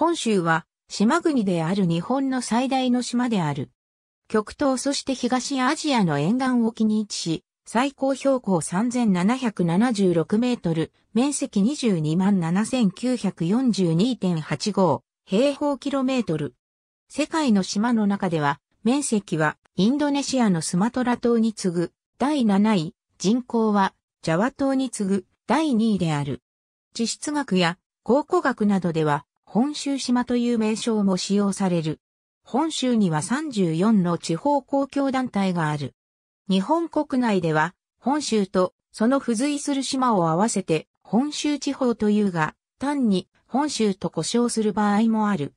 本州は島国である日本の最大の島である。極東そして東アジアの沿岸沖に位置し、最高標高3776メートル、面積227,942.85平方キロメートル。世界の島の中では、面積はインドネシアのスマトラ島に次ぐ第7位、人口はジャワ島に次ぐ第2位である。地質学や考古学などでは、本州島という名称も使用される。本州には34の地方公共団体がある。日本国内では、本州とその付随する島を合わせて、本州地方というが、単に本州と呼称する場合もある。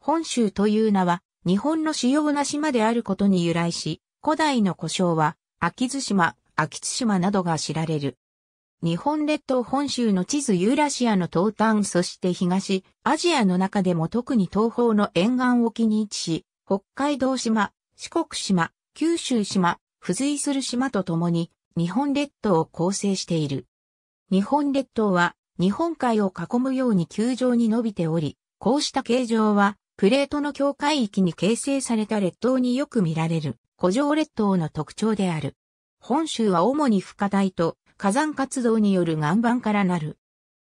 本州という名は、日本の主要な島であることに由来し、古代の呼称は、秋津島、秋津島などが知られる。日本列島本州の地図ユーラシアの東端そして東、アジアの中でも特に東方の沿岸沖に位置し、北海道島、四国島、九州島、付随する島とともに日本列島を構成している。日本列島は日本海を囲むように球状に伸びており、こうした形状はプレートの境界域に形成された列島によく見られる古城列島の特徴である。本州は主に深大と火山活動による岩盤からなる。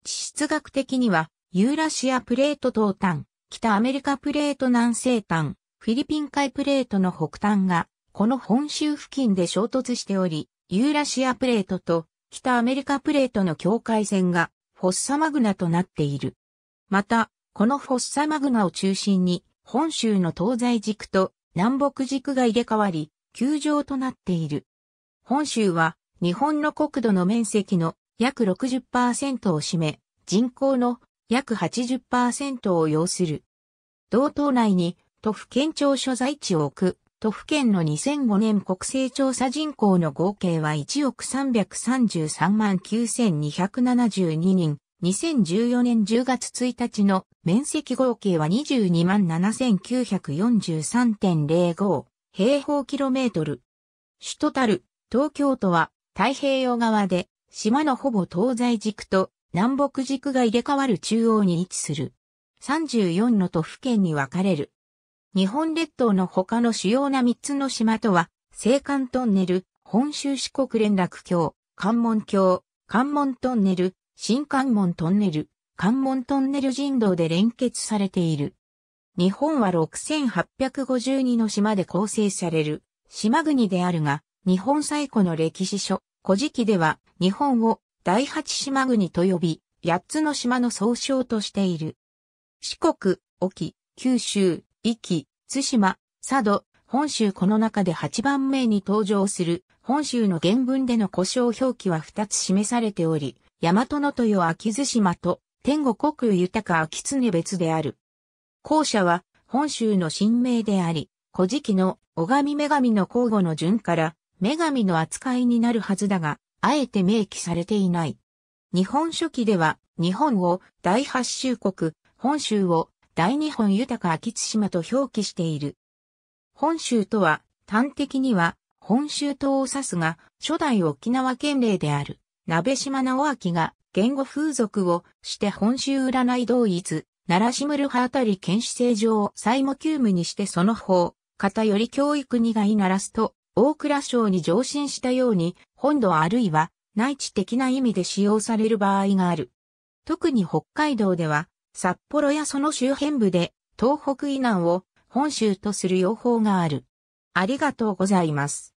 地質学的には、ユーラシアプレート東端、北アメリカプレート南西端、フィリピン海プレートの北端が、この本州付近で衝突しており、ユーラシアプレートと北アメリカプレートの境界線がフォッサマグナとなっている。また、このフォッサマグナを中心に、本州の東西軸と南北軸が入れ替わり、球状となっている。本州は日本の国土の面積の約60%を占め、人口の約80%を要する。同島内に都府県庁所在地を置く、都府県の2005年国勢調査人口の合計は1億333万9272人、2014年10月1日の面積合計は22万7943.05平方キロメートル。首都たる東京都は太平洋側で、島のほぼ東西軸と南北軸が入れ替わる中央に位置する。34の都府県に分かれる。日本列島の他の主要な3つの島とは、青函トンネル、本州四国連絡橋、関門橋、関門トンネル、新関門トンネル、関門トンネル人道で連結されている。日本は6852の島で構成される島国であるが、日本最古の歴史書、古事記では日本を第八島国と呼び、八つの島の総称としている。四国、沖、九州、壱岐、津島、佐渡、本州この中で八番目に登場する本州の原文での故障表記は二つ示されており、大和の豊秋津島と天国国豊か秋根別である。後者は本州の新名であり、古事記の拝み女神の交互の順から女神の扱いになるはずだが、あえて明記されていない。日本書紀では、日本を第八州国、本州を大日本豊か秋津島と表記している。本州とは、端的には、本州島を指すが、初代沖縄県令である、鍋島直明が、言語風俗をして本州占い同一、奈良市村派あたり県市政上を債務急務にしてその方、偏り教育にがいならすと、大蔵省に上申したように、本土あるいは内地的な意味で使用される場合がある。特に北海道では、札幌やその周辺部で、東北以南を本州とする用法がある。ありがとうございます。